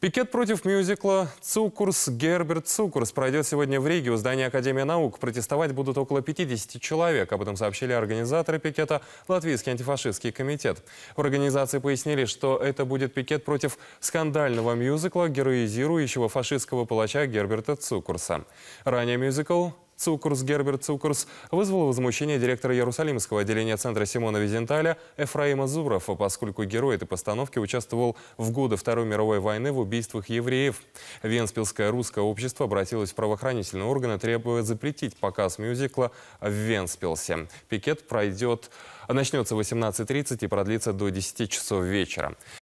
Пикет против мюзикла «Цукурс Герберт Цукурс» пройдет сегодня в Риге у здания Академии наук. Протестовать будут около 50 человек. Об этом сообщили организаторы пикета Латвийский антифашистский комитет. В организации пояснили, что это будет пикет против скандального мюзикла, героизирующего фашистского палача Герберта Цукурса. Ранее мюзикл Цукрус Герберт Цукрус вызвал возмущение директора Иерусалимского отделения центра Симона Визенталя Эфраима Зурова, поскольку герой этой постановки участвовал в годы Второй мировой войны в убийствах евреев. Венспилское русское общество обратилось в правоохранительные органы, требуя запретить показ мюзикла в Венспилсе. Пикет пройдет, начнется в 18.30 и продлится до 10 часов вечера.